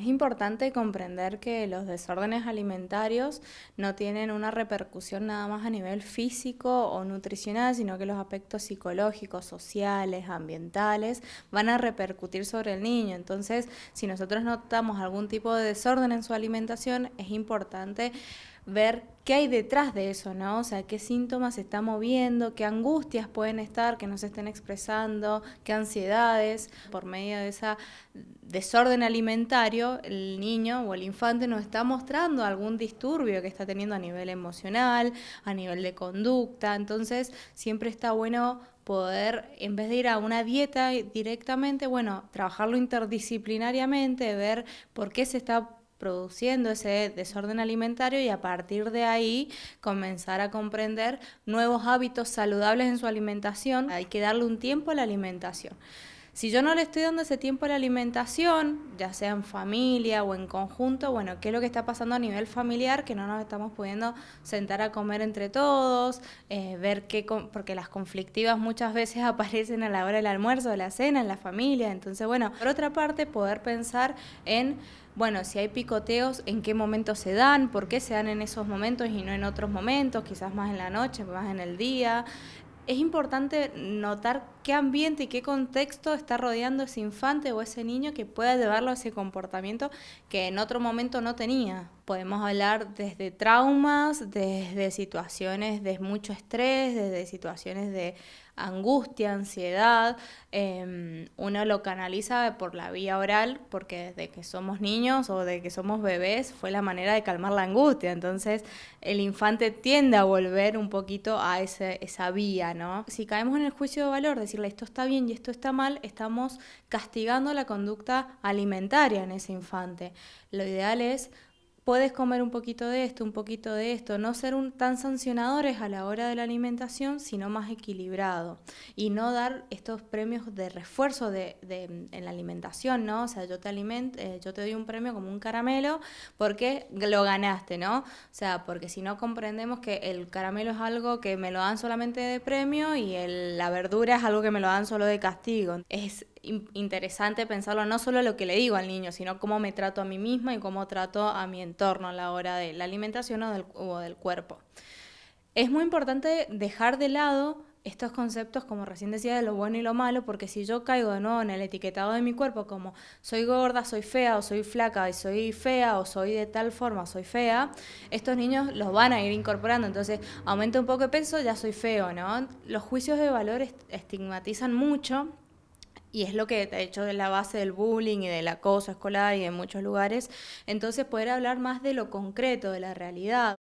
Es importante comprender que los desórdenes alimentarios no tienen una repercusión nada más a nivel físico o nutricional, sino que los aspectos psicológicos, sociales, ambientales van a repercutir sobre el niño. Entonces, si nosotros notamos algún tipo de desorden en su alimentación, es importante ver qué hay detrás de eso, ¿no? O sea, qué síntomas se está moviendo, qué angustias pueden estar, que nos estén expresando, qué ansiedades. Por medio de ese desorden alimentario, el niño o el infante nos está mostrando algún disturbio que está teniendo a nivel emocional, a nivel de conducta. Entonces, siempre está bueno poder, en vez de ir a una dieta directamente, bueno, trabajarlo interdisciplinariamente, ver por qué se está produciendo ese desorden alimentario y a partir de ahí comenzar a comprender nuevos hábitos saludables en su alimentación. Hay que darle un tiempo a la alimentación. Si yo no le estoy dando ese tiempo a la alimentación, ya sea en familia o en conjunto, bueno, ¿qué es lo que está pasando a nivel familiar? Que no nos estamos pudiendo sentar a comer entre todos, eh, ver qué, porque las conflictivas muchas veces aparecen a la hora del almuerzo, de la cena, en la familia. Entonces, bueno, por otra parte, poder pensar en bueno, si hay picoteos, en qué momento se dan, por qué se dan en esos momentos y no en otros momentos, quizás más en la noche, más en el día, es importante notar qué ambiente y qué contexto está rodeando ese infante o ese niño que pueda llevarlo a ese comportamiento que en otro momento no tenía podemos hablar desde traumas, desde situaciones de mucho estrés, desde situaciones de angustia, ansiedad. Em, uno lo canaliza por la vía oral porque desde que somos niños o desde que somos bebés fue la manera de calmar la angustia. Entonces el infante tiende a volver un poquito a ese, esa vía, ¿no? Si caemos en el juicio de valor, decirle esto está bien y esto está mal, estamos castigando la conducta alimentaria en ese infante. Lo ideal es puedes comer un poquito de esto, un poquito de esto, no ser un, tan sancionadores a la hora de la alimentación, sino más equilibrado y no dar estos premios de refuerzo en la alimentación, ¿no? O sea, yo te alimento, eh, yo te doy un premio como un caramelo porque lo ganaste, ¿no? O sea, porque si no comprendemos que el caramelo es algo que me lo dan solamente de premio y la verdura es algo que me lo dan solo de castigo. Es interesante pensarlo no solo lo que le digo al niño, sino cómo me trato a mí misma y cómo trato a mi entorno a la hora de la alimentación o del, cuerpo. Es muy importante dejar de lado estos conceptos, como recién decía, de lo bueno y lo malo, porque si yo caigo de nuevo en el etiquetado de mi cuerpo como soy gorda, soy fea, o soy flaca, y soy fea, o soy de tal forma, soy fea, estos niños los van a ir incorporando. Entonces, aumenta un poco de peso, ya soy feo, ¿no? Los juicios de valor estigmatizan mucho y es lo que ha hecho de la base del bullying y del acoso escolar y en muchos lugares. Entonces poder hablar más de lo concreto, de la realidad.